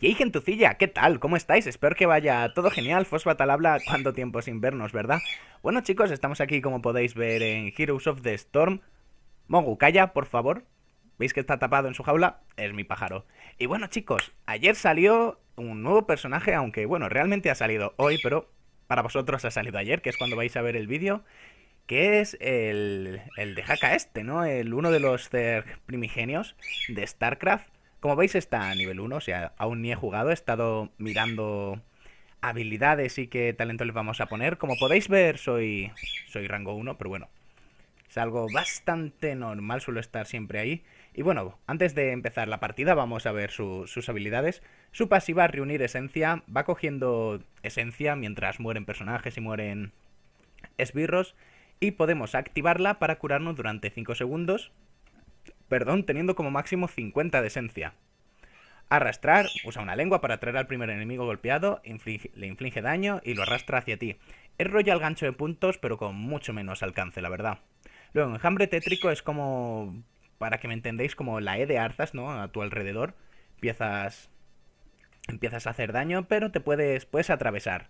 Hey Gentucilla, ¿qué tal? ¿Cómo estáis? Espero que vaya todo genial. Fosbatal habla cuánto tiempo sin vernos, ¿verdad? Bueno chicos, estamos aquí como podéis ver en Heroes of the Storm. Mogu, calla, por favor. ¿Veis que está tapado en su jaula? Es mi pájaro. Y bueno chicos, ayer salió un nuevo personaje, aunque bueno, realmente ha salido hoy, pero para vosotros ha salido ayer, que es cuando vais a ver el vídeo. Que es el, el de Haka este, ¿no? El, uno de los primigenios de StarCraft como veis está a nivel 1, o sea, aún ni he jugado, he estado mirando habilidades y qué talento les vamos a poner. Como podéis ver, soy, soy rango 1, pero bueno, es algo bastante normal, suelo estar siempre ahí. Y bueno, antes de empezar la partida vamos a ver sus habilidades. Su pasiva, reunir esencia, va cogiendo esencia mientras mueren personajes y mueren esbirros. Y podemos activarla para curarnos durante 5 segundos perdón, teniendo como máximo 50 de esencia. Arrastrar, usa una lengua para atraer al primer enemigo golpeado, le inflige daño y lo arrastra hacia ti. Es rollo al gancho de puntos, pero con mucho menos alcance, la verdad. Luego, enjambre tétrico es como, para que me entendéis, como la E de Arzas, ¿no? A tu alrededor. Empiezas, empiezas a hacer daño, pero te puedes, puedes atravesar.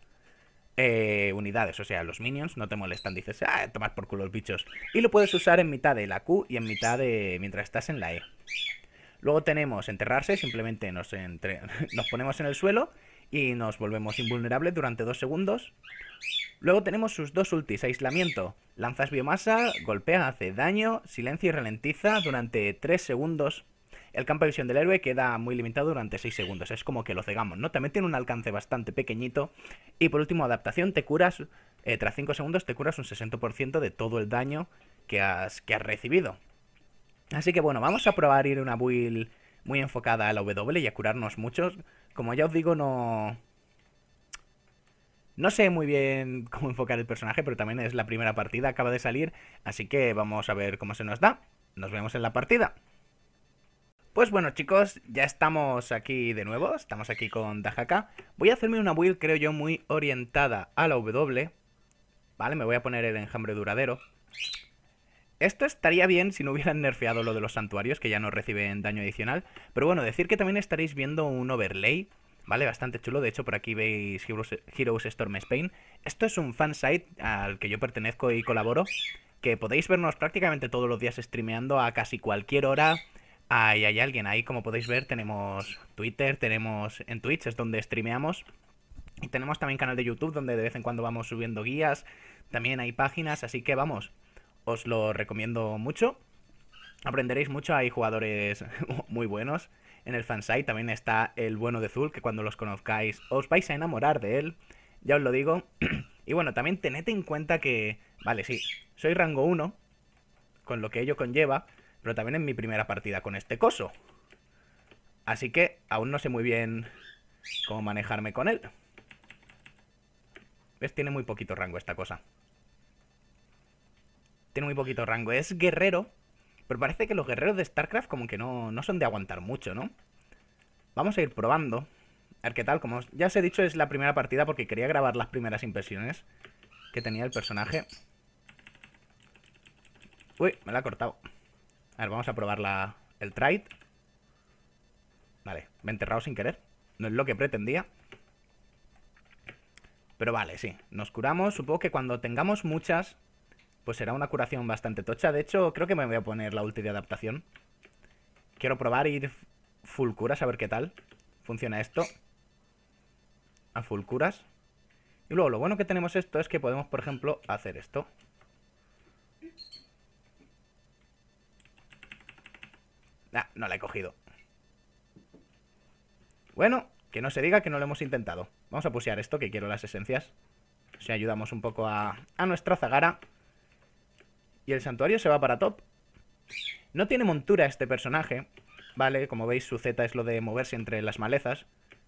Eh, unidades, o sea, los minions no te molestan, dices, ah, tomas por culo los bichos. Y lo puedes usar en mitad de la Q y en mitad de mientras estás en la E. Luego tenemos enterrarse, simplemente nos, nos ponemos en el suelo y nos volvemos invulnerables durante dos segundos. Luego tenemos sus dos ultis, aislamiento. Lanzas biomasa, golpea, hace daño, silencio y ralentiza durante tres segundos el campo de visión del héroe queda muy limitado durante 6 segundos. Es como que lo cegamos, ¿no? También tiene un alcance bastante pequeñito. Y por último, adaptación, te curas, eh, tras 5 segundos te curas un 60% de todo el daño que has, que has recibido. Así que bueno, vamos a probar ir una build muy enfocada a la W y a curarnos muchos. Como ya os digo, no... No sé muy bien cómo enfocar el personaje, pero también es la primera partida, acaba de salir, así que vamos a ver cómo se nos da. Nos vemos en la partida. Pues bueno chicos, ya estamos aquí de nuevo, estamos aquí con Dajaka. Voy a hacerme una build, creo yo, muy orientada a la W. Vale, me voy a poner el enjambre duradero. Esto estaría bien si no hubieran nerfeado lo de los santuarios, que ya no reciben daño adicional. Pero bueno, decir que también estaréis viendo un overlay, ¿vale? Bastante chulo. De hecho, por aquí veis Heroes, Storm Spain. Esto es un fansite al que yo pertenezco y colaboro, que podéis vernos prácticamente todos los días streameando a casi cualquier hora hay alguien, ahí como podéis ver tenemos Twitter, tenemos en Twitch es donde streameamos y tenemos también canal de YouTube donde de vez en cuando vamos subiendo guías, también hay páginas, así que vamos, os lo recomiendo mucho. Aprenderéis mucho, hay jugadores muy buenos. En el fansite también está el bueno de Zul, que cuando los conozcáis os vais a enamorar de él, ya os lo digo. y bueno, también tened en cuenta que, vale, sí, soy rango 1, con lo que ello conlleva, pero también en mi primera partida con este coso. Así que aún no sé muy bien cómo manejarme con él. ¿Ves? Tiene muy poquito rango esta cosa. Tiene muy poquito rango. Es guerrero, pero parece que los guerreros de StarCraft como que no, no son de aguantar mucho, ¿no? Vamos a ir probando. A ver qué tal. Como ya os he dicho, es la primera partida porque quería grabar las primeras impresiones que tenía el personaje. Uy, me la ha cortado vamos a probar el trade. Vale, me he enterrado sin querer. No es lo que pretendía. Pero vale, sí. Nos curamos. Supongo que cuando tengamos muchas, pues será una curación bastante tocha. De hecho, creo que me voy a poner la ulti de adaptación. Quiero probar ir full curas, a ver qué tal funciona esto. A full curas. Y luego, lo bueno que tenemos esto es que podemos, por ejemplo, hacer esto. Nah, no la he cogido. Bueno, que no se diga que no lo hemos intentado. Vamos a pusear esto, que quiero las esencias. Si ayudamos un poco a, a nuestra zagara. Y el santuario se va para top. No tiene montura este personaje, ¿vale? Como veis, su Z es lo de moverse entre las malezas.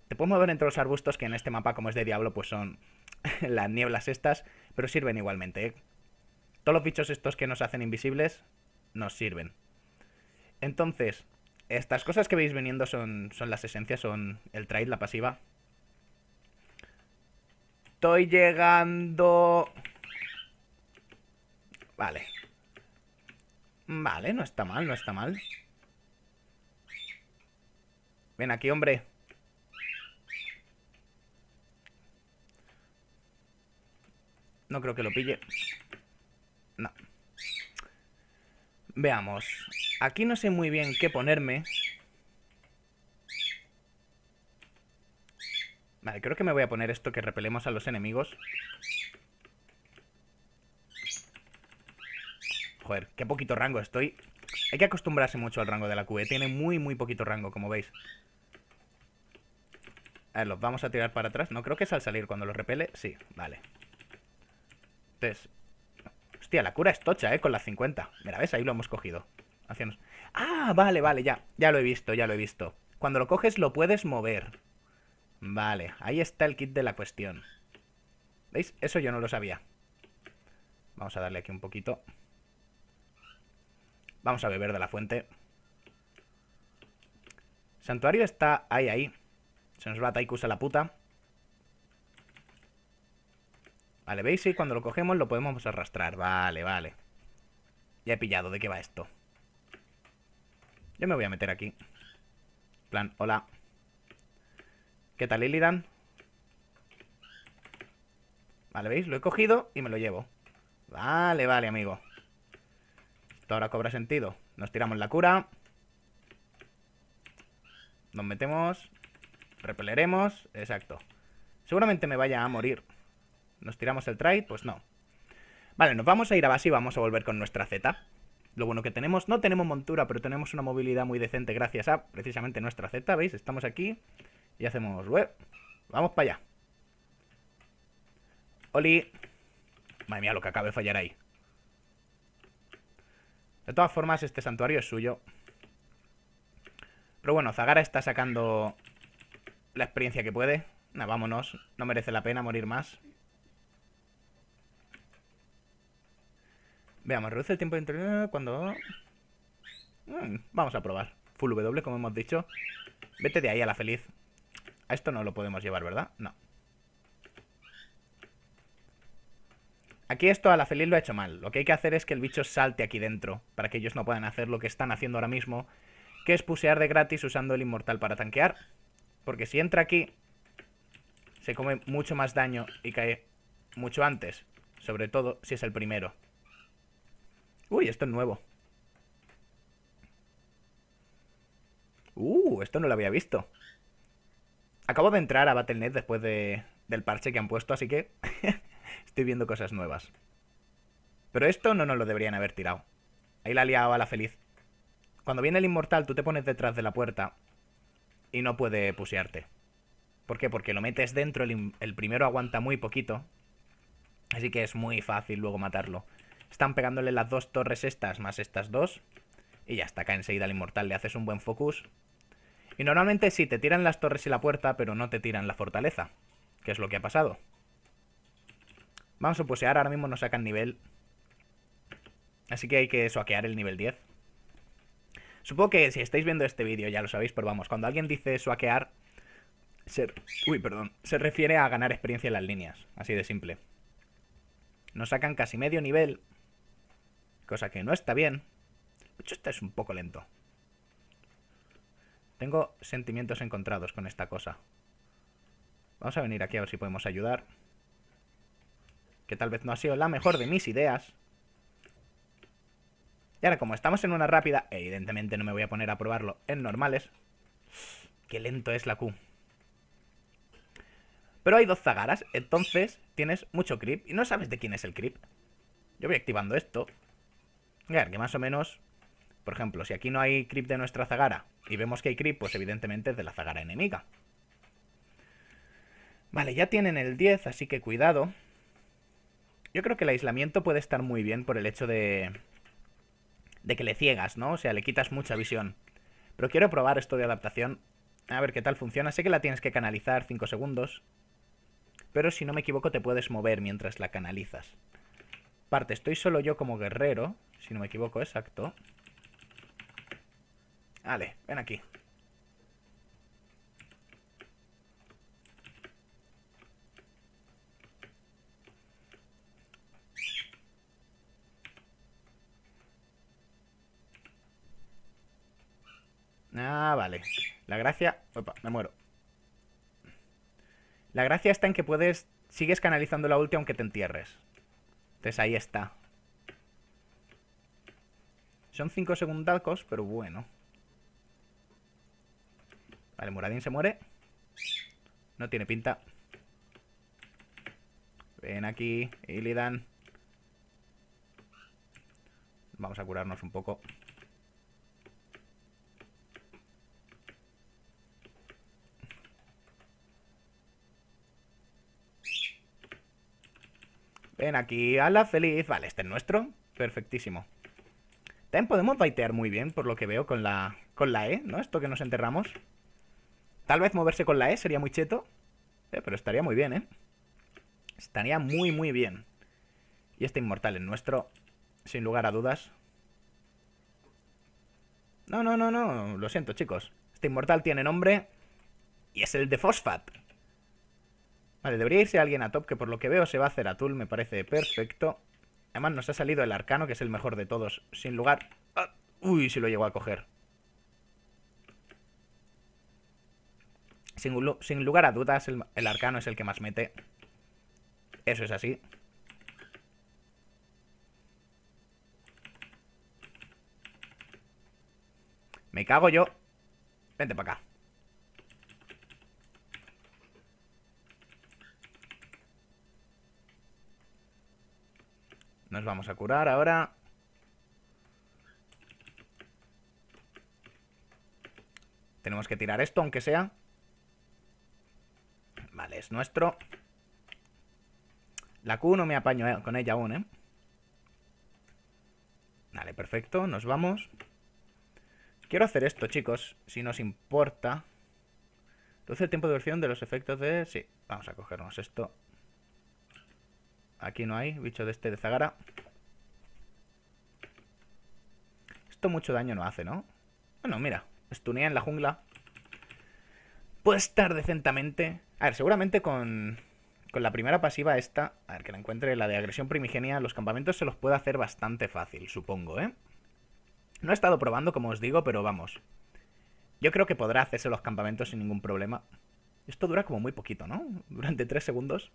Te puedes mover entre los arbustos, que en este mapa, como es de diablo, pues son las nieblas estas, pero sirven igualmente, ¿eh? Todos los bichos estos que nos hacen invisibles nos sirven. Entonces, estas cosas que veis viniendo son, son las esencias, son el trade, la pasiva. Estoy llegando... Vale. Vale, no está mal, no está mal. Ven aquí, hombre. No creo que lo pille. No. Veamos. Aquí no sé muy bien qué ponerme. Vale, creo que me voy a poner esto que repelemos a los enemigos. Joder, qué poquito rango estoy. Hay que acostumbrarse mucho al rango de la Q. Eh. Tiene muy, muy poquito rango, como veis. A ver, los vamos a tirar para atrás. No, creo que es al salir cuando los repele. Sí, vale. Entonces, la cura es tocha, ¿eh? Con las 50. Mira, ¿ves? Ahí lo hemos cogido. Hacemos. Ah, vale, vale, ya. Ya lo he visto, ya lo he visto. Cuando lo coges lo puedes mover. Vale, ahí está el kit de la cuestión. ¿Veis? Eso yo no lo sabía. Vamos a darle aquí un poquito. Vamos a beber de la fuente. Santuario está ahí, ahí. Se nos va Taikus a la puta. Vale, ¿veis? Y cuando lo cogemos lo podemos arrastrar. Vale, vale. Ya he pillado de qué va esto. Yo me voy a meter aquí. plan, hola. ¿Qué tal, Illidan? Vale, ¿veis? Lo he cogido y me lo llevo. Vale, vale, amigo. Esto ahora cobra sentido. Nos tiramos la cura. Nos metemos. Repeleremos. Exacto. Seguramente me vaya a morir. ¿Nos tiramos el trade? Pues no. Vale, nos vamos a ir a base y vamos a volver con nuestra Z. Lo bueno que tenemos, no tenemos montura, pero tenemos una movilidad muy decente gracias a precisamente nuestra Z, ¿veis? Estamos aquí y hacemos web. Vamos para allá. Oli. Madre mía, lo que acaba de fallar ahí. De todas formas, este santuario es suyo. Pero bueno, Zagara está sacando la experiencia que puede. Nah, vámonos. No merece la pena morir más. Veamos, reduce el tiempo de entrenamiento eh, cuando... Mm, vamos a probar. Full W, como hemos dicho. Vete de ahí a la feliz. A esto no lo podemos llevar, ¿verdad? No. Aquí esto a la feliz lo ha hecho mal. Lo que hay que hacer es que el bicho salte aquí dentro, para que ellos no puedan hacer lo que están haciendo ahora mismo, que es pusear de gratis usando el inmortal para tanquear. Porque si entra aquí, se come mucho más daño y cae mucho antes. Sobre todo si es el primero. Uy, esto es nuevo. Uh, esto no lo había visto. Acabo de entrar a Battle.net después del parche que han puesto, así que estoy viendo cosas nuevas. Pero esto no nos lo deberían haber tirado. Ahí la a la feliz. Cuando viene el inmortal, tú te pones detrás de la puerta y no puede pusearte. ¿Por qué? Porque lo metes dentro, el primero aguanta muy poquito. Así que es muy fácil luego matarlo. Están pegándole las dos torres estas más estas dos. Y ya está, acá enseguida al inmortal le haces un buen focus. Y normalmente sí, te tiran las torres y la puerta, pero no te tiran la fortaleza. Que es lo que ha pasado. Vamos a posear, ahora mismo nos sacan nivel. Así que hay que soquear el nivel 10. Supongo que si estáis viendo este vídeo ya lo sabéis, pero vamos, cuando alguien dice suaquear, Uy, perdón. Se refiere a ganar experiencia en las líneas, así de simple. Nos sacan casi medio nivel, Cosa que no está bien. De hecho, esto es un poco lento. Tengo sentimientos encontrados con esta cosa. Vamos a venir aquí a ver si podemos ayudar. Que tal vez no ha sido la mejor de mis ideas. Y ahora, como estamos en una rápida, evidentemente no me voy a poner a probarlo en normales. Qué lento es la Q. Pero hay dos Zagaras, entonces tienes mucho creep y no sabes de quién es el creep. Yo voy activando esto Claro, que más o menos, por ejemplo, si aquí no hay creep de nuestra zagara y vemos que hay creep, pues evidentemente es de la zagara enemiga. Vale, ya tienen el 10, así que cuidado. Yo creo que el aislamiento puede estar muy bien por el hecho de... De que le ciegas, ¿no? O sea, le quitas mucha visión. Pero quiero probar esto de adaptación. A ver qué tal funciona. Sé que la tienes que canalizar 5 segundos. Pero si no me equivoco te puedes mover mientras la canalizas. Aparte, estoy solo yo como guerrero, si no me equivoco, exacto. Vale, ven aquí. Ah, vale. La gracia... Opa, me muero. La gracia está en que puedes... Sigues canalizando la ulti aunque te entierres. Entonces ahí está. Son 5 segundacos, pero bueno. Vale, Moradín se muere. No tiene pinta. Ven aquí, Illidan. Vamos a curarnos un poco. aquí ala, feliz. Vale, este es nuestro. Perfectísimo. También podemos baitear muy bien, por lo que veo, con la, con la E, ¿no? Esto que nos enterramos. Tal vez moverse con la E sería muy cheto. Eh, pero estaría muy bien, ¿eh? Estaría muy, muy bien. Y este inmortal es nuestro, sin lugar a dudas. No, no, no, no. Lo siento, chicos. Este inmortal tiene nombre y es el de Fosfat. Vale, debería irse alguien a top, que por lo que veo se va a hacer a Atul, me parece perfecto. Además nos ha salido el arcano, que es el mejor de todos, sin lugar... Uy, si lo llegó a coger. Sin, lugar a dudas, el arcano es el que más mete. Eso es así. Me cago yo. Vente para acá. Nos vamos a curar ahora. Tenemos que tirar esto, aunque sea. Vale, es nuestro. La Q no me apaño eh, con ella aún, ¿eh? Vale, perfecto, nos vamos. Quiero hacer esto, chicos, si nos importa. Reduce el tiempo de versión de los efectos de... Sí, vamos a cogernos esto. Aquí no hay bicho de este de Zagara. Esto mucho daño no hace, ¿no? Bueno, mira. Estunea en la jungla. Puede estar decentemente. A ver, seguramente con, con la primera pasiva esta... A ver, que la encuentre la de agresión primigenia. Los campamentos se los puede hacer bastante fácil, supongo, ¿eh? No he estado probando, como os digo, pero vamos. Yo creo que podrá hacerse los campamentos sin ningún problema. Esto dura como muy poquito, ¿no? Durante tres segundos.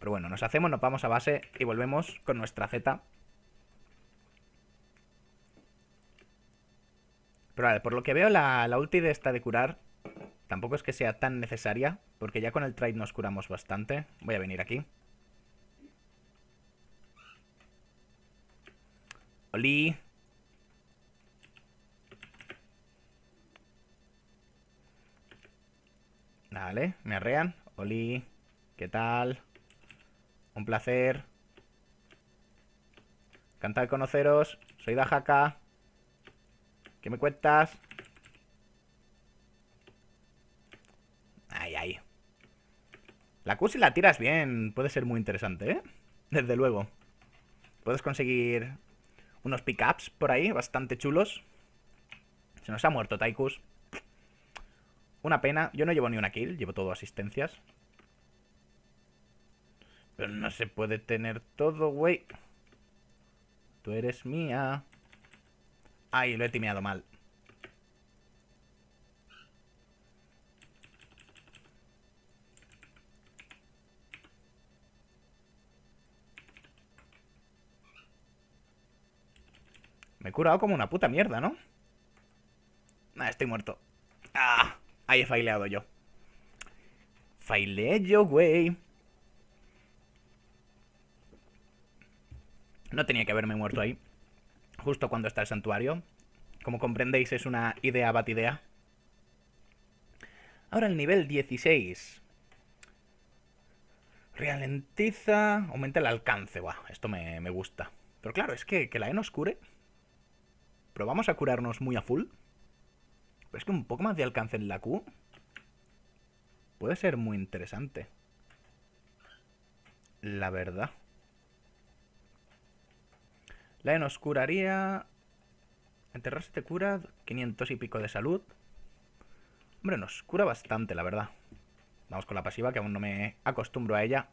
Pero bueno, nos hacemos, nos vamos a base y volvemos con nuestra Z. Pero vale, por lo que veo la, la ulti de esta de curar tampoco es que sea tan necesaria. Porque ya con el trade nos curamos bastante. Voy a venir aquí. Oli. Vale, me arrean. Oli, ¿qué tal? Un placer. Cantar conoceros. Soy Dajaka. ¿Qué me cuentas? Ay, ay. La Q si la tiras bien puede ser muy interesante, ¿eh? Desde luego. Puedes conseguir unos pickups por ahí, bastante chulos. Se nos ha muerto Taikus. Una pena. Yo no llevo ni una kill, llevo todo asistencias. Pero no se puede tener todo, güey. Tú eres mía. Ay, lo he timeado mal. Me he curado como una puta mierda, ¿no? Ah, estoy muerto. Ah, ahí he faileado yo. Faileé yo, güey. No tenía que haberme muerto ahí. Justo cuando está el santuario. Como comprendéis, es una idea batidea. Ahora el nivel 16. Ralentiza, aumenta el alcance. esto me, gusta. Pero claro, es que, que la E nos cure. Probamos a curarnos muy a full. Pero es que un poco más de alcance en la Q puede ser muy interesante. La verdad. La nos curaría... Enterrarse te cura 500 y pico de salud. Hombre, nos cura bastante, la verdad. Vamos con la pasiva, que aún no me acostumbro a ella.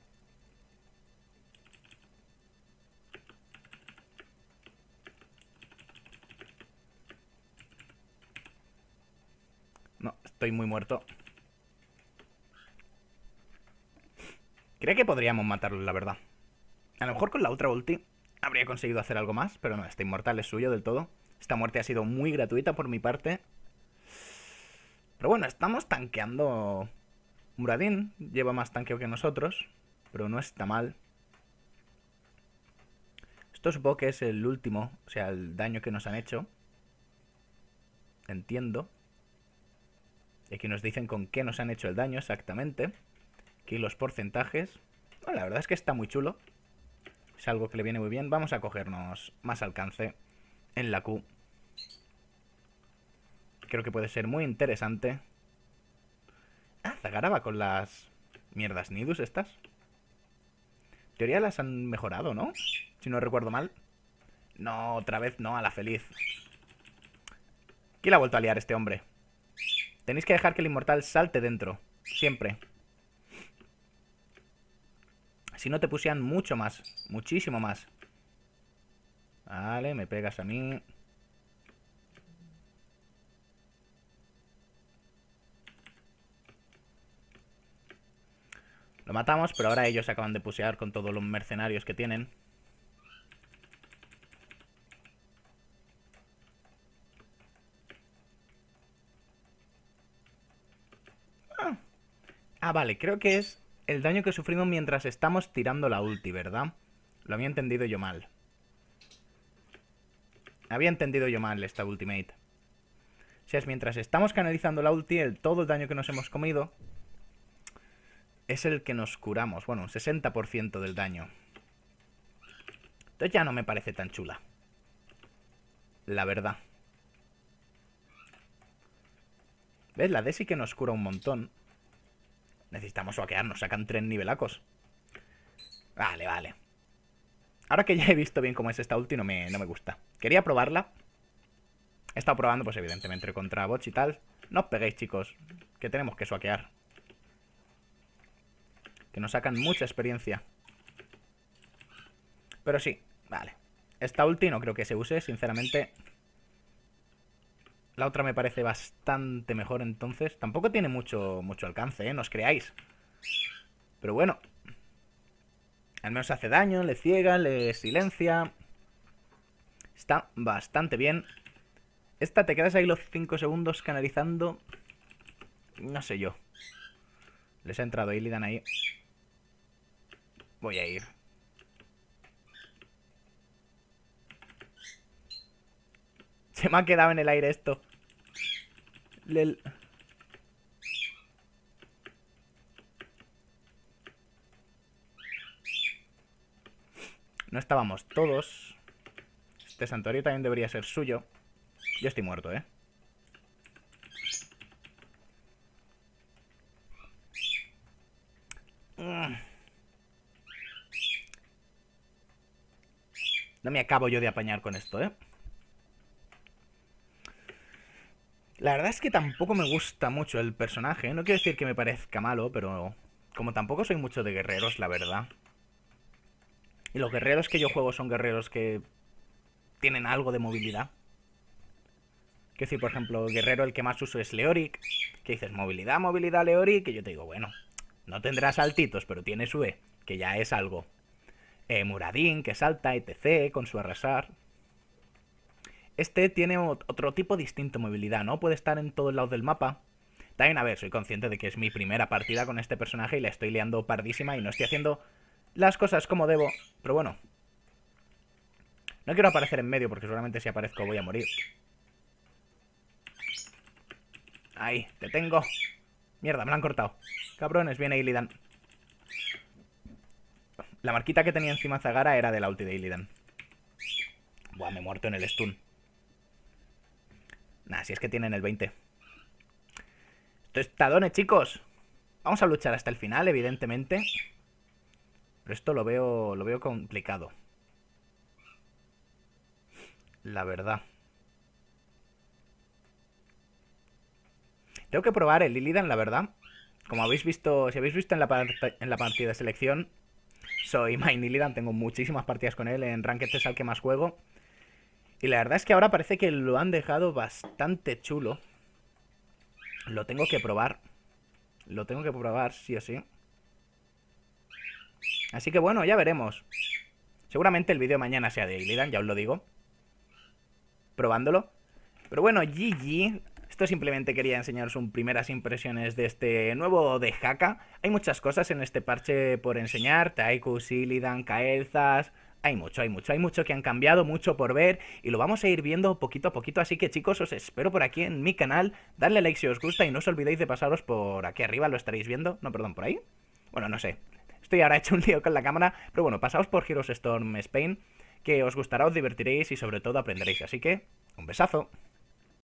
No, estoy muy muerto. Creo que podríamos matarlo, la verdad. A lo mejor con la otra ulti habría conseguido hacer algo más, pero no, este inmortal es suyo del todo. Esta muerte ha sido muy gratuita por mi parte. Pero bueno, estamos tanqueando... Muradin lleva más tanqueo que nosotros, pero no está mal. Esto supongo que es el último, o sea, el daño que nos han hecho. Entiendo. Y aquí nos dicen con qué nos han hecho el daño exactamente. Aquí los porcentajes. Bueno, la verdad es que está muy chulo. Es algo que le viene muy bien. Vamos a cogernos más alcance en la Q. Creo que puede ser muy interesante. Ah, va con las mierdas Nidus estas. En teoría las han mejorado, ¿no? Si no recuerdo mal. No, otra vez no, a la feliz. ¿Quién la ha vuelto a liar este hombre? Tenéis que dejar que el inmortal salte dentro. Siempre. Si no te pusieran mucho más. Muchísimo más. Vale, me pegas a mí. Lo matamos, pero ahora ellos acaban de pusear con todos los mercenarios que tienen. ah, ah vale, creo que es el daño que sufrimos mientras estamos tirando la ulti, ¿verdad? Lo había entendido yo mal. Había entendido yo mal esta ultimate. O sea, es mientras estamos canalizando la ulti, el todo el daño que nos hemos comido es el que nos curamos. Bueno, un 60% del daño. Entonces ya no me parece tan chula. La verdad. ¿Ves? La de sí que nos cura un montón. Necesitamos saquearnos, nos sacan tres nivelacos. Vale, vale. Ahora que ya he visto bien cómo es esta ulti, no me, gusta. Quería probarla. He estado probando, pues evidentemente, contra bots y tal. No os peguéis, chicos, que tenemos que saquear. Que nos sacan mucha experiencia. Pero sí, vale. Esta ulti no creo que se use, sinceramente... La otra me parece bastante mejor entonces. Tampoco tiene mucho, mucho alcance, ¿eh? No os creáis. Pero bueno. Al menos hace daño, le ciega, le silencia. Está bastante bien. Esta te quedas ahí los 5 segundos canalizando. No sé yo. Les ha entrado y ahí. Voy a ir. Se me ha quedado en el aire esto. No estábamos todos. Este santuario también debería ser suyo. Yo estoy muerto, ¿eh? No me acabo yo de apañar con esto, ¿eh? La verdad es que tampoco me gusta mucho el personaje. No quiero decir que me parezca malo, pero como tampoco soy mucho de guerreros, la verdad. Y los guerreros que yo juego son guerreros que tienen algo de movilidad. Que decir, por ejemplo, guerrero el que más uso es Leoric. Que dices, movilidad, movilidad, Leoric. Y yo te digo, bueno, no tendrá saltitos, pero tiene su E, que ya es algo. Eh, Muradín, que salta, etc., con su arrasar. Este tiene otro tipo distinto de movilidad, ¿no? Puede estar en todo el lado del mapa. También, a ver, soy consciente de que es mi primera partida con este personaje y la estoy liando pardísima y no estoy haciendo las cosas como debo. Pero bueno. No quiero aparecer en medio porque seguramente si aparezco voy a morir. Ahí, te tengo. Mierda, me la han cortado. Cabrones, viene Illidan. La marquita que tenía encima Zagara era de la ulti de Illidan. Buah, me he muerto en el stun. Nah, si es que tienen el 20. Esto es Tadone, chicos. Vamos a luchar hasta el final, evidentemente. Pero esto lo veo, lo veo complicado. La verdad. Tengo que probar el Illidan, la verdad. Como habéis visto, si habéis visto en la, partida de selección, soy Main Illidan, tengo muchísimas partidas con él. En Ranked es al que más juego. Y la verdad es que ahora parece que lo han dejado bastante chulo. Lo tengo que probar. Lo tengo que probar, sí o sí. Así que bueno, ya veremos. Seguramente el vídeo mañana sea de Illidan, ya os lo digo. Probándolo. Pero bueno, GG. Esto simplemente quería enseñaros un primeras impresiones de este nuevo de Haka. Hay muchas cosas en este parche por enseñar. Taikus, Illidan, Kaelzas hay mucho, hay mucho, hay mucho que han cambiado, mucho por ver y lo vamos a ir viendo poquito a poquito. Así que chicos, os espero por aquí en mi canal. Dadle like si os gusta y no os olvidéis de pasaros por aquí arriba, lo estaréis viendo. No, perdón, por ahí. Bueno, no sé. Estoy ahora hecho un lío con la cámara, pero bueno, pasaos por Heroes Storm Spain, que os gustará, os divertiréis y sobre todo aprenderéis. Así que, un besazo.